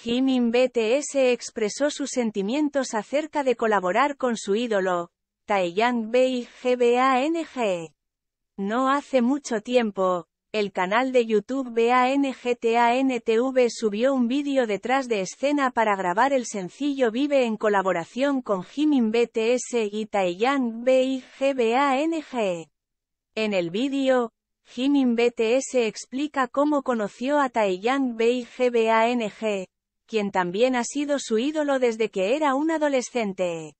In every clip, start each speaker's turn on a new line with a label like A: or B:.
A: Jimin BTS expresó sus sentimientos acerca de colaborar con su ídolo, Taeyang Bei No hace mucho tiempo, el canal de YouTube BANGTANTV subió un vídeo detrás de escena para grabar el sencillo Vive en colaboración con Jimin BTS y Taeyang Bei En el vídeo, Jimin BTS explica cómo conoció a Taeyang Bei quien también ha sido su ídolo desde que era un adolescente.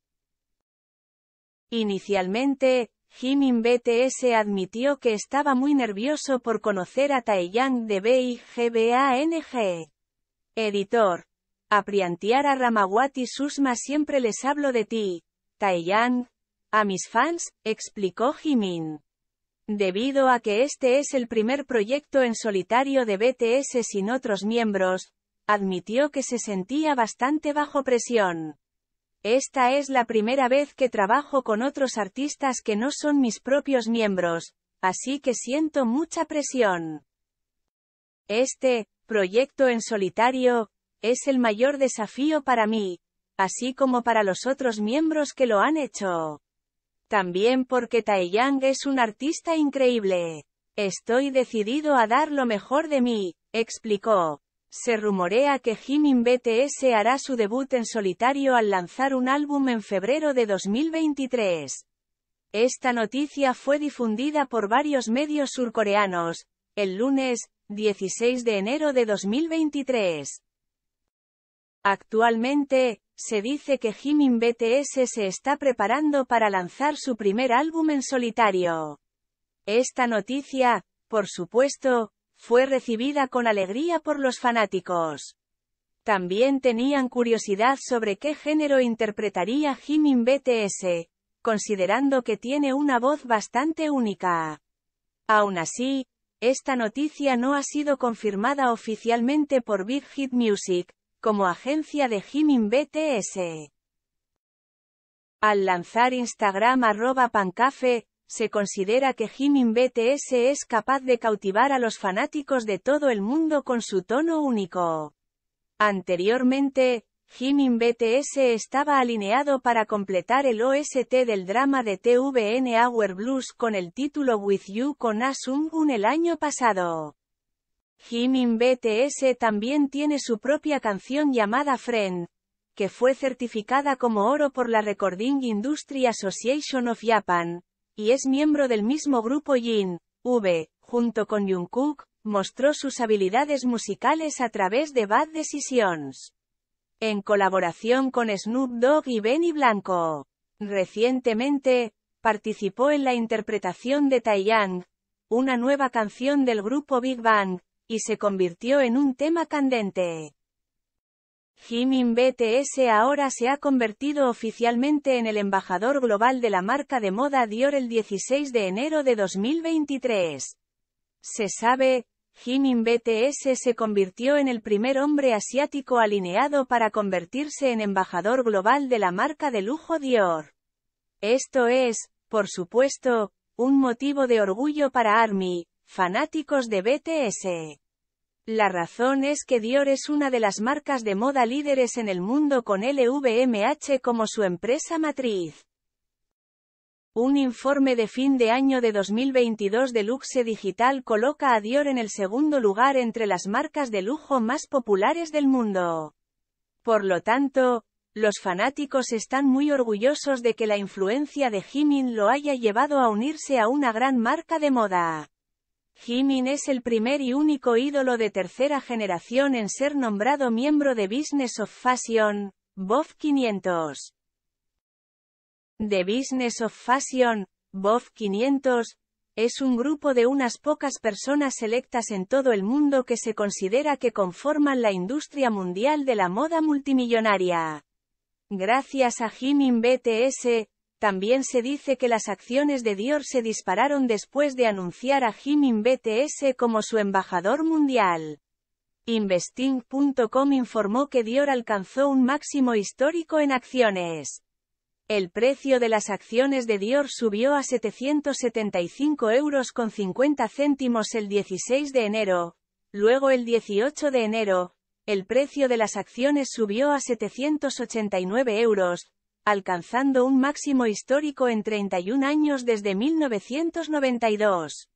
A: Inicialmente, Jimin BTS admitió que estaba muy nervioso por conocer a Taeyang de BIGBANG. Editor. A Priantiara Ramawati Susma siempre les hablo de ti, Taeyang. A mis fans, explicó Jimin. Debido a que este es el primer proyecto en solitario de BTS sin otros miembros, admitió que se sentía bastante bajo presión. Esta es la primera vez que trabajo con otros artistas que no son mis propios miembros, así que siento mucha presión. Este, proyecto en solitario, es el mayor desafío para mí, así como para los otros miembros que lo han hecho. También porque Taeyang es un artista increíble. Estoy decidido a dar lo mejor de mí, explicó. Se rumorea que Jimin BTS hará su debut en solitario al lanzar un álbum en febrero de 2023. Esta noticia fue difundida por varios medios surcoreanos, el lunes, 16 de enero de 2023. Actualmente, se dice que Jimin BTS se está preparando para lanzar su primer álbum en solitario. Esta noticia, por supuesto, fue recibida con alegría por los fanáticos. También tenían curiosidad sobre qué género interpretaría Jimin BTS, considerando que tiene una voz bastante única. Aún así, esta noticia no ha sido confirmada oficialmente por Big Hit Music, como agencia de Jimin BTS. Al lanzar Instagram arroba pancafe, se considera que Jimin BTS es capaz de cautivar a los fanáticos de todo el mundo con su tono único. Anteriormente, Jimin BTS estaba alineado para completar el OST del drama de TVN Hour Blues con el título With You con Asung Un el año pasado. Jimin BTS también tiene su propia canción llamada Friend, que fue certificada como oro por la Recording Industry Association of Japan, y es miembro del mismo grupo Jin, V, junto con Jungkook, mostró sus habilidades musicales a través de Bad Decisions. En colaboración con Snoop Dogg y Benny Blanco. Recientemente, participó en la interpretación de Yang, una nueva canción del grupo Big Bang, y se convirtió en un tema candente. Jimin BTS ahora se ha convertido oficialmente en el embajador global de la marca de moda Dior el 16 de enero de 2023. Se sabe, Jimin BTS se convirtió en el primer hombre asiático alineado para convertirse en embajador global de la marca de lujo Dior. Esto es, por supuesto, un motivo de orgullo para ARMY, fanáticos de BTS. La razón es que Dior es una de las marcas de moda líderes en el mundo con LVMH como su empresa matriz. Un informe de fin de año de 2022 de Luxe Digital coloca a Dior en el segundo lugar entre las marcas de lujo más populares del mundo. Por lo tanto, los fanáticos están muy orgullosos de que la influencia de Jimin lo haya llevado a unirse a una gran marca de moda. Jimin es el primer y único ídolo de tercera generación en ser nombrado miembro de Business of Fashion, BOF 500. The Business of Fashion, BOF 500, es un grupo de unas pocas personas selectas en todo el mundo que se considera que conforman la industria mundial de la moda multimillonaria. Gracias a Jimin BTS, también se dice que las acciones de Dior se dispararon después de anunciar a Jimin BTS como su embajador mundial. Investing.com informó que Dior alcanzó un máximo histórico en acciones. El precio de las acciones de Dior subió a 775 euros con 50 céntimos el 16 de enero, luego el 18 de enero, el precio de las acciones subió a 789 euros, alcanzando un máximo histórico en 31 años desde 1992.